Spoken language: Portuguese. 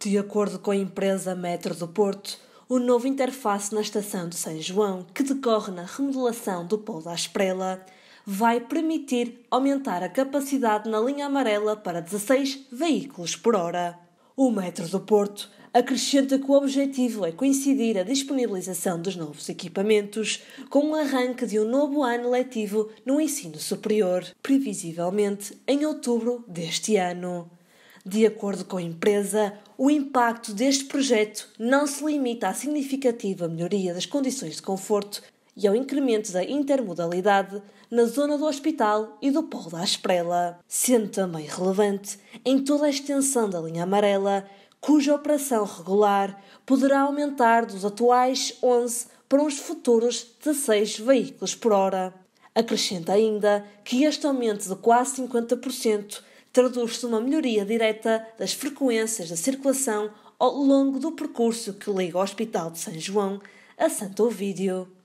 De acordo com a empresa Metro do Porto, o novo interface na estação de São João, que decorre na remodelação do Polo da Esprela, vai permitir aumentar a capacidade na linha amarela para 16 veículos por hora. O Metro do Porto acrescenta que o objetivo é coincidir a disponibilização dos novos equipamentos com o arranque de um novo ano letivo no ensino superior, previsivelmente em outubro deste ano. De acordo com a empresa, o impacto deste projeto não se limita à significativa melhoria das condições de conforto e ao incremento da intermodalidade na zona do hospital e do Polo da Asprela, sendo também relevante em toda a extensão da linha amarela, cuja operação regular poderá aumentar dos atuais 11 para uns futuros 16 veículos por hora. Acrescenta ainda que este aumento de quase 50% traduz-se numa melhoria direta das frequências da circulação ao longo do percurso que liga o Hospital de São João a Santo Ovídio.